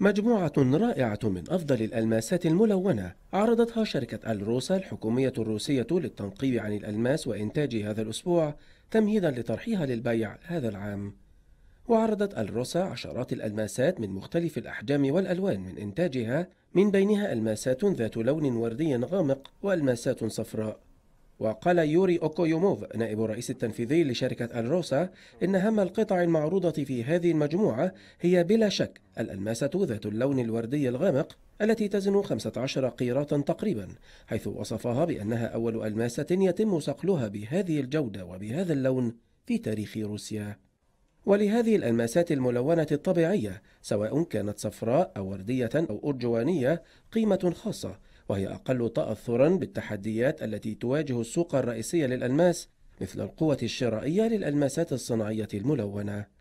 مجموعة رائعة من أفضل الألماسات الملونة عرضتها شركة الروسا الحكومية الروسية للتنقيب عن الألماس وإنتاج هذا الأسبوع تمهيدا لطرحها للبيع هذا العام وعرضت الروسا عشرات الألماسات من مختلف الأحجام والألوان من إنتاجها من بينها ألماسات ذات لون وردي غامق وألماسات صفراء وقال يوري أوكويوموف نائب الرئيس التنفيذي لشركة الروسا إن أهم القطع المعروضة في هذه المجموعة هي بلا شك الألماسة ذات اللون الوردي الغامق التي تزن 15 قيراطا تقريبا حيث وصفها بأنها أول ألماسة يتم صقلها بهذه الجودة وبهذا اللون في تاريخ روسيا ولهذه الألماسات الملونة الطبيعية سواء كانت صفراء أو وردية أو أرجوانية قيمة خاصة وهي أقل تأثرا بالتحديات التي تواجه السوق الرئيسية للألماس مثل القوة الشرائية للألماسات الصناعية الملونة